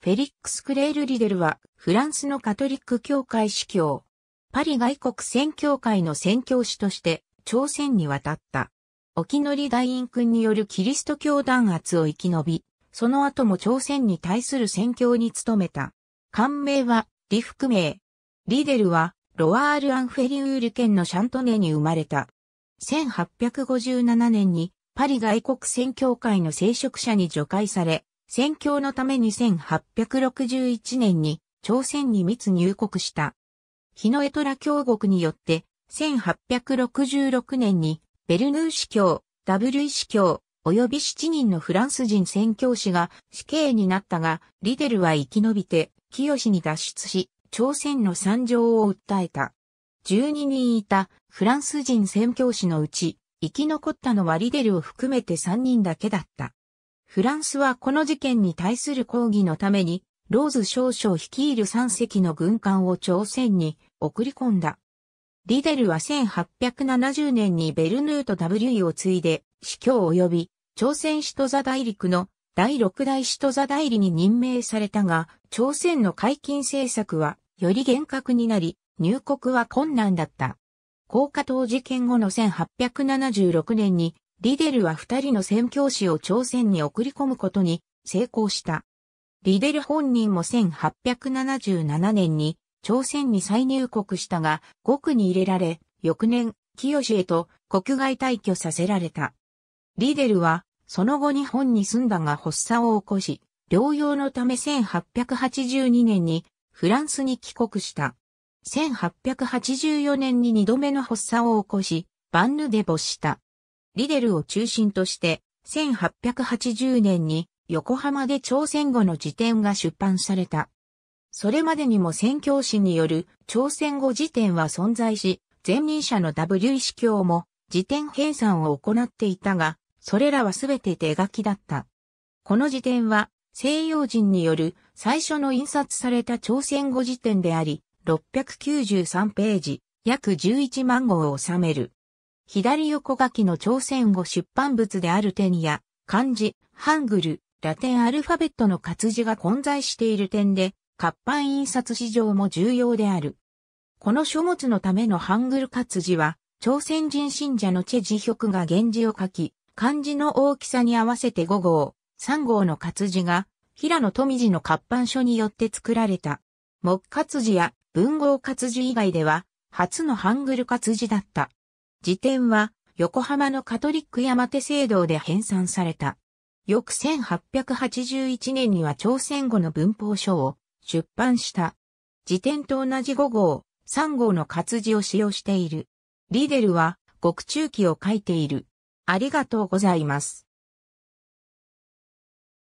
フェリックス・クレール・リデルは、フランスのカトリック教会司教、パリ外国宣教会の宣教師として、朝鮮に渡った。沖則大院君によるキリスト教弾圧を生き延び、その後も朝鮮に対する宣教に努めた。官名は、李福名。リデルは、ロワール・アンフェリウール県のシャントネに生まれた。1857年に、パリ外国宣教会の聖職者に除外され、宣教のために1861年に朝鮮に密入国した。日のエトラ共国によって、1866年にベルヌー司教、ダブルイ司教、及び7人のフランス人宣教師が死刑になったが、リデルは生き延びて、清に脱出し、朝鮮の惨状を訴えた。12人いたフランス人宣教師のうち、生き残ったのはリデルを含めて3人だけだった。フランスはこの事件に対する抗議のために、ローズ少将率いる3隻の軍艦を朝鮮に送り込んだ。リデルは1870年にベルヌート W を継いで司教及び朝鮮首都座大陸の第六代首都座代理に任命されたが、朝鮮の解禁政策はより厳格になり、入国は困難だった。高架島事件後の1876年にリデルは二人の宣教師を朝鮮に送り込むことに成功した。リデル本人も1877年に朝鮮に再入国したが、獄に入れられ、翌年、清へと国外退去させられた。リデルは、その後日本に住んだが発作を起こし、療養のため1882年にフランスに帰国した。1884年に二度目の発作を起こし、バンヌデボした。リデルを中心として、1880年に横浜で朝鮮語の辞典が出版された。それまでにも宣教師による朝鮮語辞典は存在し、前任者の W 司教も辞典編纂を行っていたが、それらはすべて手書きだった。この辞典は西洋人による最初の印刷された朝鮮語辞典であり、693ページ、約11万語を収める。左横書きの朝鮮語出版物である点や、漢字、ハングル、ラテンアルファベットの活字が混在している点で、活版印刷市場も重要である。この書物のためのハングル活字は、朝鮮人信者のチェジヒョクが源氏を書き、漢字の大きさに合わせて5号、3号の活字が、平野富士の活版書によって作られた。木活字や文豪活字以外では、初のハングル活字だった。辞典は横浜のカトリック山手聖堂で編纂された。翌1881年には朝鮮語の文法書を出版した。辞典と同じ5号、3号の活字を使用している。リーデルは、極中記を書いている。ありがとうございます。